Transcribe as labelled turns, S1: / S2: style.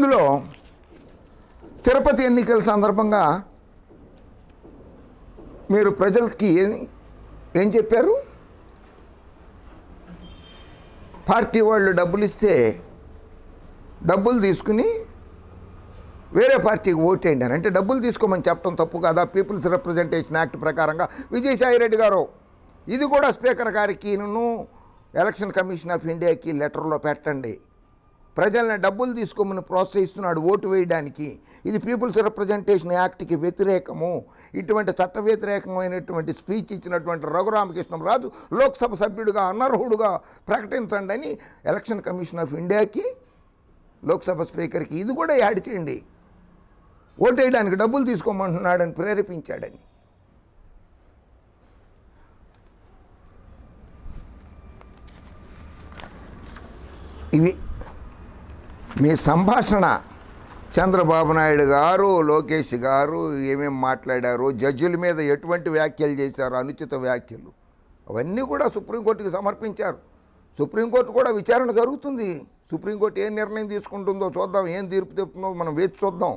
S1: ఇందులో తిరుపతి ఎన్నికల సందర్భంగా మీరు ప్రజలకి ఏం ఏం చెప్పారు పార్టీ వాళ్ళు డబ్బులు ఇస్తే డబ్బులు తీసుకుని వేరే పార్టీకి ఓటేయండి అని అంటే డబ్బులు తీసుకోమని చెప్పడం తప్పు కదా పీపుల్స్ రిప్రజెంటేషన్ యాక్ట్ ప్రకారంగా విజయసాయిరెడ్డి గారు ఇది కూడా స్పీకర్ గారికి ఎలక్షన్ కమిషన్ ఆఫ్ ఇండియాకి లెటర్లో పెట్టండి ప్రజలను డబ్బులు తీసుకోమని ప్రోత్సహిస్తున్నాడు ఓటు వేయడానికి ఇది పీపుల్స్ రిప్రజెంటేషన్ యాక్ట్కి వ్యతిరేకము ఇటువంటి చట్ట వ్యతిరేకమైనటువంటి స్పీచ్ ఇచ్చినటువంటి రఘురామకృష్ణం రాజు లోక్సభ సభ్యుడిగా అనర్హుడుగా ప్రకటించండి అని ఎలక్షన్ కమిషన్ ఆఫ్ ఇండియాకి లోక్సభ స్పీకర్కి ఇది కూడా యాడ్ చేయండి ఓటు వేయడానికి డబ్బులు తీసుకోమంటున్నాడని ప్రేరేపించాడని ఇవి మీ సంభాషణ చంద్రబాబు నాయుడు గారు లోకేష్ గారు ఏమేమి మాట్లాడారు జడ్జిల మీద ఎటువంటి వ్యాఖ్యలు చేశారు అనుచిత వ్యాఖ్యలు అవన్నీ కూడా సుప్రీంకోర్టుకి సమర్పించారు సుప్రీంకోర్టు కూడా విచారణ జరుగుతుంది సుప్రీంకోర్టు ఏం నిర్ణయం తీసుకుంటుందో చూద్దాం ఏం తీర్పు తెప్పుతుందో మనం వేచి చూద్దాం